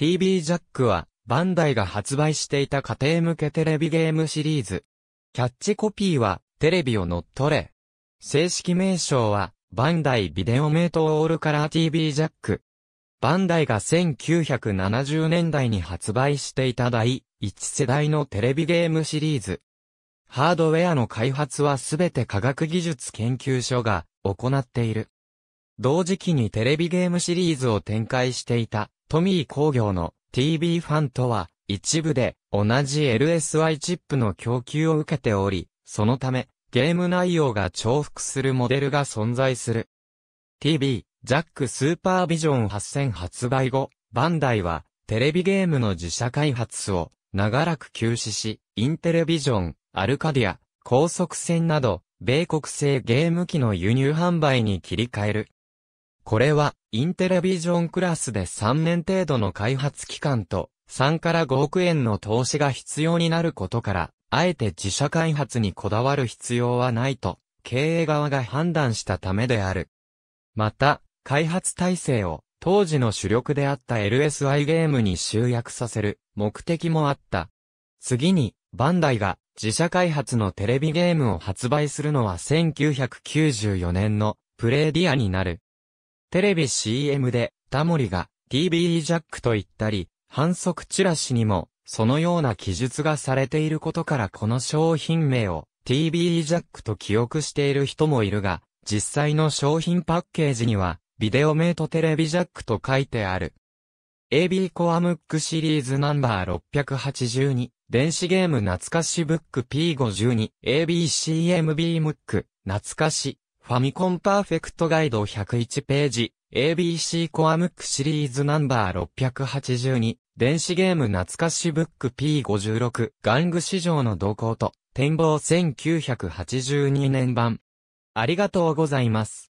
TV ジャックは、バンダイが発売していた家庭向けテレビゲームシリーズ。キャッチコピーは、テレビを乗っ取れ。正式名称は、バンダイビデオメイトオールカラー TV ジャック。バンダイが1970年代に発売していた第1世代のテレビゲームシリーズ。ハードウェアの開発はすべて科学技術研究所が行っている。同時期にテレビゲームシリーズを展開していたトミー工業の TB ファンとは、一部で同じ l s y チップの供給を受けており、そのため、ゲーム内容が重複するモデルが存在する。TB、ジャックスーパービジョン8000発売後、バンダイは、テレビゲームの自社開発を、長らく休止し、インテレビジョン、アルカディア、高速船など、米国製ゲーム機の輸入販売に切り替える。これは、インテレビジョンクラスで3年程度の開発期間と、3から5億円の投資が必要になることから、あえて自社開発にこだわる必要はないと、経営側が判断したためである。また、開発体制を、当時の主力であった LSI ゲームに集約させる目的もあった。次に、バンダイが自社開発のテレビゲームを発売するのは1994年のプレイディアになる。テレビ CM で、タモリが TBE ジャックと言ったり、反則チラシにも、そのような記述がされていることからこの商品名を TBE ジャックと記憶している人もいるが、実際の商品パッケージには、ビデオメイトテレビジャックと書いてある。AB コアムックシリーズナンバー682、電子ゲーム懐かしブック P52、ABCMB ムック、懐かし、ファミコンパーフェクトガイド101ページ、ABC コアムックシリーズナンバー682、電子ゲーム懐かしブック P56、玩具市場の動向と、展望1982年版。ありがとうございます。